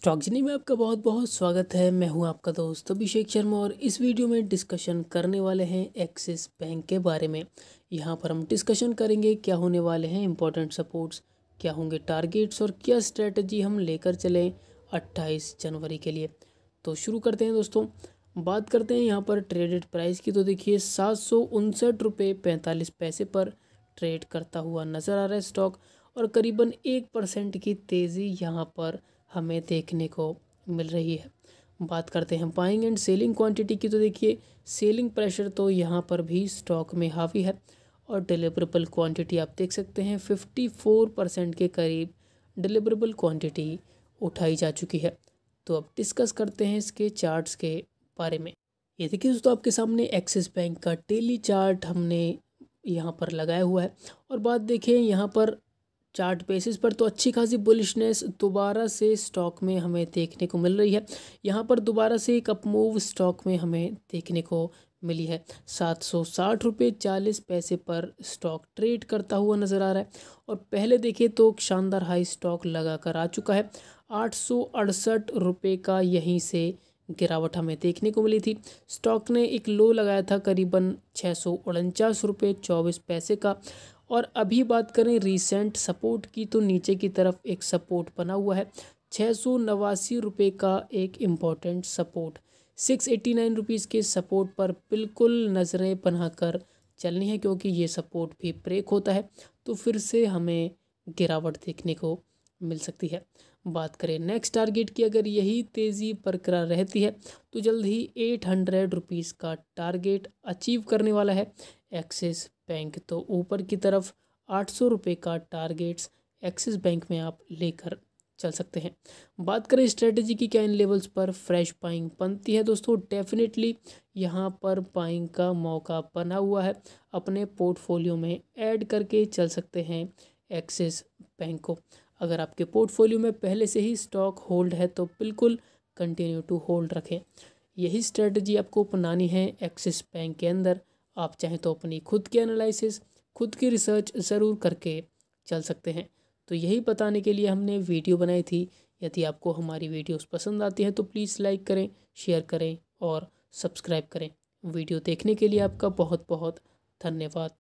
स्टॉकजनी में आपका बहुत बहुत स्वागत है मैं हूं आपका दोस्त अभिषेक शर्मा और इस वीडियो में डिस्कशन करने वाले हैं एक्सिस बैंक के बारे में यहां पर हम डिस्कशन करेंगे क्या होने वाले हैं इम्पोर्टेंट सपोर्ट्स क्या होंगे टारगेट्स और क्या स्ट्रेटजी हम लेकर चलें 28 जनवरी के लिए तो शुरू करते हैं दोस्तों बात करते हैं यहाँ पर ट्रेडेड प्राइस की तो देखिए सात सौ उनसठ रुपये पैंतालीस पैसे पर ट्रेड करता हुआ नज़र आ रहा है स्टॉक और करीबन एक परसेंट की तेज़ी यहाँ पर हमें देखने को मिल रही है बात करते हैं बाइंग एंड सेलिंग क्वांटिटी की तो देखिए सेलिंग प्रेशर तो यहाँ पर भी स्टॉक में हावी है और डिलीवरेबल क्वांटिटी आप देख सकते हैं फिफ्टी फोर परसेंट के करीब डिलीवरेबल क्वांटिटी उठाई जा चुकी है तो अब डिस्कस करते हैं इसके चार्ट्स के बारे में ये देखिए दोस्तों आपके सामने एक्सिस बैंक का डेली चार्ट हमने यहाँ पर लगाया हुआ है और बात देखें यहाँ पर चार्ट बेसिस पर तो अच्छी खासी बुलिशनेस दोबारा से स्टॉक में हमें देखने को मिल रही है यहाँ पर दोबारा से एक अपमूव स्टॉक में हमें देखने को मिली है सात सौ साठ रुपये चालीस पैसे पर स्टॉक ट्रेड करता हुआ नज़र आ रहा है और पहले देखिए तो शानदार हाई स्टॉक लगा कर आ चुका है आठ सौ अड़सठ रुपये का यहीं से गिरावट हमें देखने को मिली थी स्टॉक ने एक लो लगाया था करीबन छः सौ उनचास रुपये चौबीस पैसे का और अभी बात करें रिसेंट सपोर्ट की तो नीचे की तरफ एक सपोर्ट बना हुआ है छः सौ नवासी रुपये का एक important support six eighty nine rupees के सपोर्ट पर बिल्कुल नज़रें बना कर चलनी है क्योंकि ये सपोर्ट भी ब्रेक होता है तो फिर से हमें गिरावट देखने को मिल सकती है बात करें नेक्स्ट टारगेट की अगर यही तेज़ी बरकरार रहती है तो जल्द ही एट हंड्रेड रुपीज़ का टारगेट अचीव करने वाला है एक्सिस बैंक तो ऊपर की तरफ आठ सौ रुपये का टारगेट्स एक्सिस बैंक में आप लेकर चल सकते हैं बात करें स्ट्रेटजी की क्या इन लेवल्स पर फ्रेश पाइंग बनती है दोस्तों डेफिनेटली यहाँ पर पाइंग का मौका बना हुआ है अपने पोर्टफोलियो में ऐड करके चल सकते हैं एक्सिस बैंक को अगर आपके पोर्टफोलियो में पहले से ही स्टॉक होल्ड है तो बिल्कुल कंटिन्यू टू होल्ड रखें यही स्ट्रेटजी आपको अपनानी है एक्सिस बैंक के अंदर आप चाहें तो अपनी खुद की एनालिसिस खुद की रिसर्च ज़रूर करके चल सकते हैं तो यही बताने के लिए हमने वीडियो बनाई थी यदि आपको हमारी वीडियोस पसंद आती हैं तो प्लीज़ लाइक करें शेयर करें और सब्सक्राइब करें वीडियो देखने के लिए आपका बहुत बहुत धन्यवाद